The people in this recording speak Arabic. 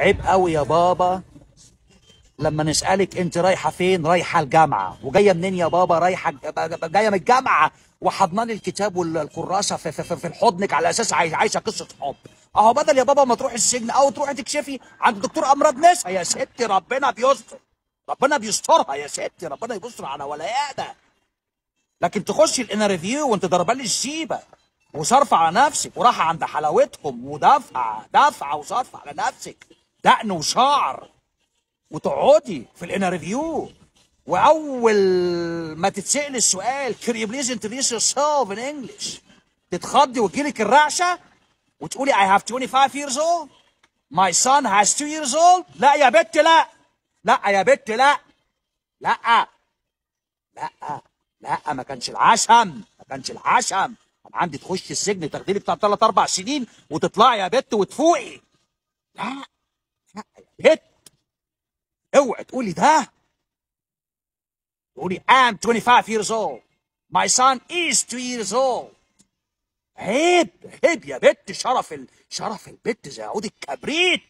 عيب قوي يا بابا لما نسألك انت رايحة فين رايحة الجامعة وجاية منين يا بابا رايحة جاية من الجامعة وحضنان الكتاب والكراسة في, في, في حضنك على أساس عايشة قصة حب أهو بدل يا بابا ما تروح السجن أو تروحي تكشفي عند دكتور أمراض نسا يا ستي ربنا بيستر ربنا بيسترها يا ستي ربنا يبصر على ده لكن تخشي الانترفيو وانت ضربالي الشيبه وصرف على نفسك وراح عند حلاوتهم ودافعه دافعه وصرف على نفسك دقن وشعر وتقعدي في الانترفيو واول ما تتسال السؤال يو بليز please يور سيلف ان انجلش تتخضي وتجيلك الرعشه وتقولي اي هاف 25 years old my son has 2 years old لا يا بت لا لا يا بت لا لا لا لا ما كانش العشم ما كانش العشم كان عندي تخش السجن تاخدي لي بتاع 3 4 سنين وتطلعي يا بت وتفوقي لا هيت اوعي تقولي ده تقولي I'm 25 years old my son is 2 years old عيب عيب يا بت شرف ال... شرف البت زي عود الكبريت